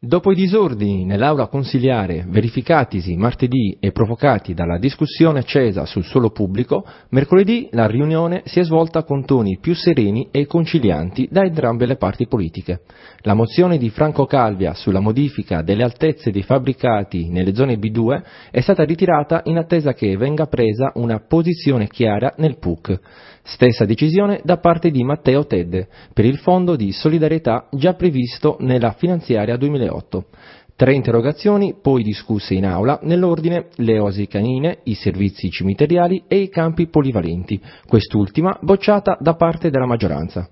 Dopo i disordini nell'aula consiliare verificatisi martedì e provocati dalla discussione accesa sul suolo pubblico, mercoledì la riunione si è svolta con toni più sereni e concilianti da entrambe le parti politiche. La mozione di Franco Calvia sulla modifica delle altezze dei fabbricati nelle zone B2 è stata ritirata in attesa che venga presa una posizione chiara nel PUC. Stessa decisione da parte di Matteo Tedde per il fondo di solidarietà già previsto nella finanziaria 2020. 2008. Tre interrogazioni poi discusse in aula nell'ordine le osi canine, i servizi cimiteriali e i campi polivalenti, quest'ultima bocciata da parte della maggioranza.